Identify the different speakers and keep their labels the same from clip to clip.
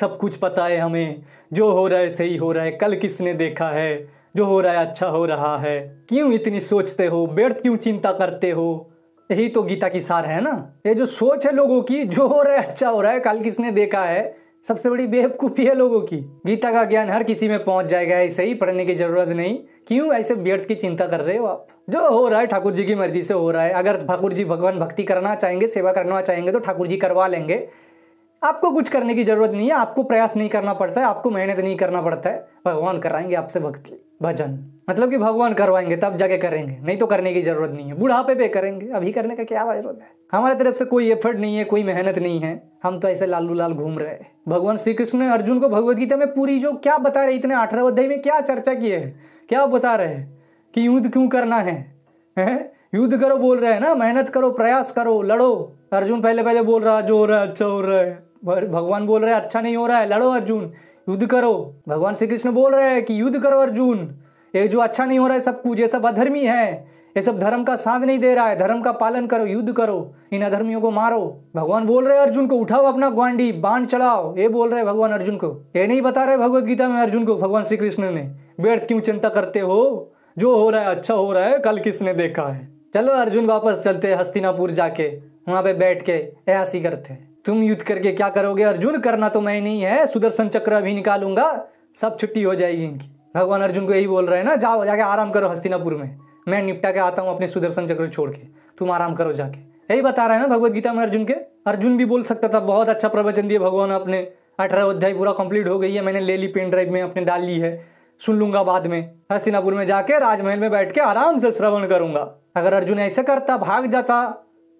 Speaker 1: सब कुछ पता है हमें जो हो रहा है सही हो रहा है कल किसने देखा है जो हो रहा है अच्छा हो रहा है क्यों इतनी सोचते हो व्यर्थ क्यों चिंता करते हो यही तो गीता की सार है ना ये जो सोच है लोगों की जो हो रहा है अच्छा हो रहा है कल किसने देखा है सबसे बड़ी बेवकूफ़ी है लोगों की गीता का ज्ञान हर किसी में पहुंच जाएगा ऐसे ही पढ़ने की जरूरत नहीं क्यों ऐसे व्यर्थ की चिंता कर रहे हो आप जो हो रहा है ठाकुर जी की मर्जी से हो रहा है अगर ठाकुर जी भगवान भक्ति करना चाहेंगे सेवा करना चाहेंगे तो ठाकुर जी करवा लेंगे आपको कुछ करने की ज़रूरत नहीं है आपको प्रयास नहीं करना पड़ता है आपको मेहनत नहीं करना पड़ता है भगवान कराएंगे आपसे भक्ति भजन मतलब कि भगवान करवाएंगे तब जाके करेंगे नहीं तो करने की ज़रूरत नहीं है बुढ़ापे पे करेंगे अभी करने का क्या जरूरत है हमारे तरफ से कोई एफर्ट नहीं है कोई मेहनत नहीं है हम तो ऐसे लालू लाल घूम रहे हैं भगवान श्री कृष्ण ने अर्जुन को भगवदगीता में पूरी जो क्या बता रहे इतने अठारह अध्याय में क्या चर्चा की है क्या बता रहे कि युद्ध क्यों करना है, है? युद्ध करो बोल रहे हैं ना मेहनत करो प्रयास करो लड़ो अर्जुन पहले पहले बोल रहा जो हो रहा है अच्छा हो रहा है भगवान बोल रहे हैं अच्छा नहीं हो रहा है लड़ो अर्जुन युद्ध करो भगवान श्री कृष्ण बोल रहे हैं कि युद्ध करो अर्जुन ये जो अच्छा नहीं हो रहा है सब कुछ ये सब अधर्मी है ये सब धर्म का साथ नहीं दे रहा है धर्म का पालन करो युद्ध करो इन अधर्मियों को मारो भगवान बोल रहे हैं अर्जुन को उठाओ अपना ग्वांडी बांध चढ़ाओ ये बोल रहे भगवान अर्जुन को ये नहीं बता रहे भगवत गीता में अर्जुन को भगवान श्री कृष्ण ने व्यर्थ क्यों चिंता करते हो जो हो रहा है अच्छा हो रहा है कल किसने देखा है चलो अर्जुन वापस चलते हस्तिनापुर जाके वहाँ पे बैठ के ऐसी करते हैं तुम युद्ध करके क्या करोगे अर्जुन करना तो मैं नहीं है सुदर्शन चक्र अभी निकालूंगा सब छुट्टी हो जाएगी इनकी भगवान अर्जुन को यही बोल रहे हैं ना जाओ जाके आराम करो हस्तिनापुर में मैं निपटा के आता हूँ अपने सुदर्शन चक्र छोड़ के तुम आराम करो जाके यही बता रहे हैं ना भगवत गीता में अर्जुन के अर्जुन भी बोल सकता था बहुत अच्छा प्रवचन दिए भगवान अपने अठारह अध्याय पूरा कंप्लीट हो गई है मैंने ले ली पेन ड्राइव में अपने डाल ली है सुन लूंगा बाद में हस्तिनापुर में जाके राजमहल में बैठ के आराम से श्रवण करूंगा अगर अर्जुन ऐसे करता भाग जाता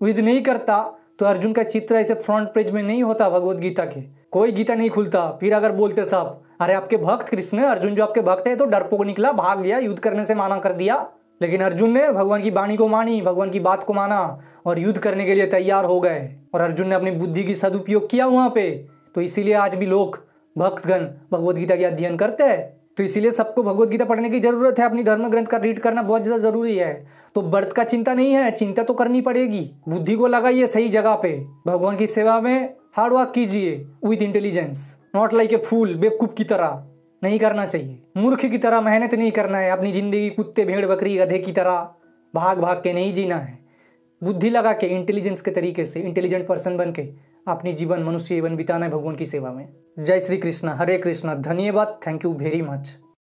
Speaker 1: युद्ध नहीं करता तो अर्जुन का चित्र ऐसे फ्रंट पेज में नहीं होता भगवत गीता के कोई गीता नहीं खुलता फिर अगर बोलते साहब अरे आपके भक्त कृष्ण अर्जुन जो आपके भक्त है तो डरपोक निकला भाग गया युद्ध करने से माना कर दिया लेकिन अर्जुन ने भगवान की बाणी को मानी भगवान की बात को माना और युद्ध करने के लिए तैयार हो गए और अर्जुन ने अपनी बुद्धि की सदुपयोग किया वहाँ पे तो इसीलिए आज भी लोग भक्तगण भगवदगीता का के अध्ययन करते हैं तो इसीलिए सबको भगवत गीता पढ़ने की जरूरत है अपनी धर्म ग्रंथ का रीड करना बहुत ज़्यादा ज़रूरी है तो बर्थ का चिंता नहीं है चिंता तो करनी पड़ेगी बुद्धि को लगाइए सही जगह पे भगवान की सेवा में हार्ड वर्क कीजिए with intelligence not like a fool बेवकूफ की तरह नहीं करना चाहिए मूर्ख की तरह मेहनत नहीं करना है अपनी ज़िंदगी कुत्ते भेड़ बकरी गधे की तरह भाग भाग के नहीं जीना है बुद्धि लगा के इंटेलिजेंस के तरीके से इंटेलिजेंट पर्सन बन के अपने जीवन मनुष्य जीवन बिताना है भगवान की सेवा में जय श्री कृष्ण हरे कृष्ण धन्यवाद थैंक यू वेरी मच